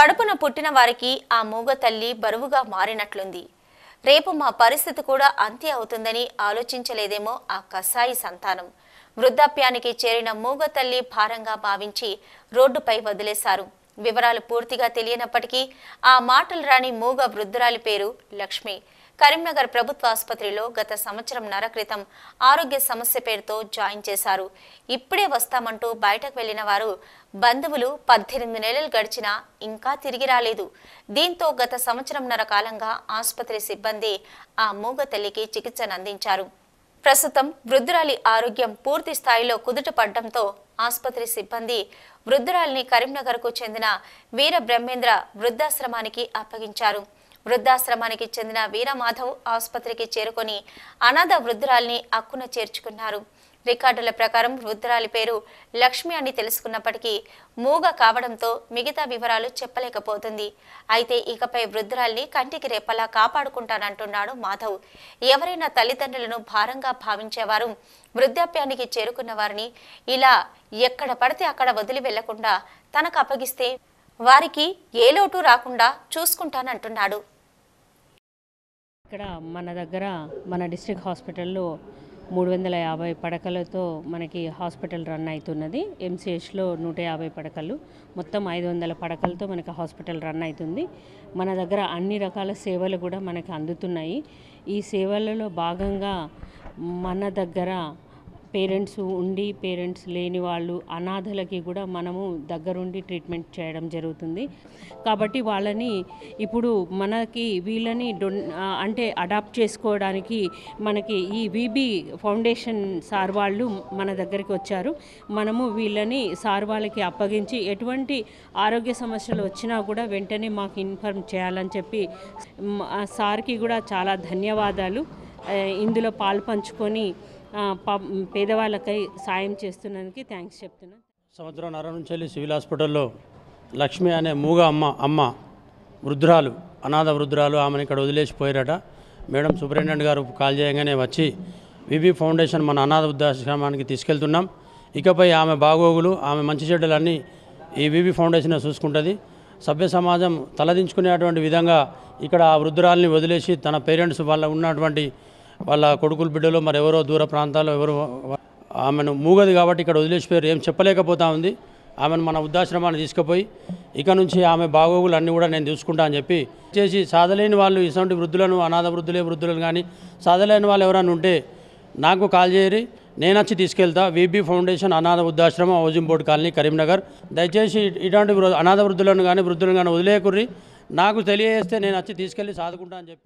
కడుపున పుట్టిన వారికి ఆ మూగ తల్లి బరువుగా మారినట్లుంది రేపు మా పరిస్థితి కూడా అంతే అవుతుందని ఆలోచించలేదేమో ఆ కసాయి సంతానం వృద్ధాప్యానికి చేరిన మూగ తల్లి భారంగా భావించి రోడ్డుపై వదిలేశారు వివరాలు పూర్తిగా తెలియనప్పటికీ ఆ మాటలు రాని మూగ వృద్ధురాలి పేరు లక్ష్మి కరీంనగర్ ప్రభుత్వ ఆసుపత్రిలో గత సంవత్సరం నర క్రితం ఆరోగ్య సమస్య పేరుతో జాయిన్ చేశారు ఇప్పుడే వస్తామంటూ బయటకు వెళ్లిన వారు బంధువులు పద్దెనిమిది నెలలు గడిచినా ఇంకా తిరిగి రాలేదు దీంతో గత సంవత్సరంన్నర కాలంగా ఆసుపత్రి సిబ్బంది ఆ మూగ తల్లికి చికిత్సను అందించారు ప్రస్తుతం వృద్ధురాలి ఆరోగ్యం పూర్తి స్థాయిలో కుదుట పడ్డంతో ఆసుపత్రి సిబ్బంది వృద్ధురాలిని కరీంనగర్కు చెందిన వీర బ్రహ్మేంద్ర వృద్ధాశ్రమానికి అప్పగించారు వృద్ధాశ్రమానికి చెందిన వీరమాధవ్ ఆసుపత్రికి చేరుకొని అనాథ వృద్ధురాల్ని అక్కున చేర్చుకున్నారు రికార్డుల ప్రకారం వృద్ధురాలి పేరు లక్ష్మి అని తెలుసుకున్నప్పటికీ మూగ కావడంతో మిగతా వివరాలు చెప్పలేకపోతుంది అయితే ఇకపై వృద్ధురాల్ని కంటికి రేపలా కాపాడుకుంటానంటున్నాడు మాధవ్ ఎవరైనా తల్లిదండ్రులను భారంగా భావించేవారు వృద్ధాప్యానికి చేరుకున్న వారిని ఇలా ఎక్కడ పడితే అక్కడ వదిలి వెళ్లకుండా తనకు అప్పగిస్తే వారికి ఏ లోటు రాకుండా చూసుకుంటానంటున్నాడు ఇక్కడ మన దగ్గర మన డిస్ట్రిక్ట్ హాస్పిటల్లో మూడు వందల యాభై పడకలతో మనకి హాస్పిటల్ రన్ అవుతున్నది ఎంసీహెచ్లో నూట యాభై పడకలు మొత్తం ఐదు వందల పడకలతో మనకి హాస్పిటల్ రన్ అవుతుంది మన దగ్గర అన్ని రకాల సేవలు కూడా మనకి అందుతున్నాయి ఈ సేవలలో భాగంగా మన దగ్గర పేరెంట్స్ ఉండి పేరెంట్స్ లేని వాళ్ళు అనాథలకి కూడా మనము దగ్గరుండి ట్రీట్మెంట్ చేయడం జరుగుతుంది కాబట్టి వాళ్ళని ఇప్పుడు మనకి వీళ్ళని అంటే అడాప్ట్ చేసుకోవడానికి మనకి ఈ విబి ఫౌండేషన్ సార్ వాళ్ళు మన దగ్గరికి వచ్చారు మనము వీళ్ళని సార్ వాళ్ళకి అప్పగించి ఎటువంటి ఆరోగ్య సమస్యలు వచ్చినా కూడా వెంటనే మాకు ఇన్ఫార్మ్ చేయాలని చెప్పి సార్కి కూడా చాలా ధన్యవాదాలు ఇందులో పంచుకొని పేదవాళ్ళకై సాయం చేస్తున్నందుకు థ్యాంక్స్ చెప్తున్నాను సముద్రం నర నుంచి వెళ్ళి సివిల్ హాస్పిటల్లో లక్ష్మి అనే మూగ అమ్మ అమ్మ వృద్ధురాలు అనాథ వృద్ధురాలు ఆమెను ఇక్కడ వదిలేసిపోయారట మేడం సూపరింటెండెంట్ గారు కాల్ చేయగానే వచ్చి విబి ఫౌండేషన్ మన అనాథ వృద్ధాశ్రమానికి తీసుకెళ్తున్నాం ఇకపై ఆమె బాగోగులు ఆమె మంచి చెడ్డలన్నీ ఈ వివి ఫౌండేషన్ చూసుకుంటుంది సభ్య సమాజం తలదించుకునేటువంటి విధంగా ఇక్కడ ఆ వృద్ధురాల్ని వదిలేసి తన పేరెంట్స్ వాళ్ళ ఉన్నటువంటి వాళ్ళ కొడుకులు బిడ్డలు మరి ఎవరో దూర ప్రాంతాల్లో ఎవరు ఆమెను మూగది కాబట్టి ఇక్కడ వదిలేసిపోయారు ఏం చెప్పలేకపోతా ఉంది ఆమెను మన వృద్ధాశ్రమాన్ని తీసుకుపోయి ఇక నుంచి ఆమె బాగోగులు అన్నీ కూడా నేను తీసుకుంటా అని చెప్పి చేసి సాధలేని వాళ్ళు ఇటువంటి వృద్ధులను అనాథ వృద్ధులే వృద్ధులను కానీ సాధలేని వాళ్ళు ఎవరైనా ఉంటే నాకు కాల్ చేయరి నేను వచ్చి తీసుకెళ్తా వీబీ ఫౌండేషన్ అనాథ వృద్ధాశ్రమం హౌజింగ్ బోర్డు కాలనీ కరీంనగర్ దయచేసి ఇటువంటి అనాథ వృద్ధులను కానీ వృద్ధులను కానీ వదిలేకుర్రి నాకు తెలియజేస్తే నేను వచ్చి తీసుకెళ్ళి సాధుకుంటా అని చెప్పి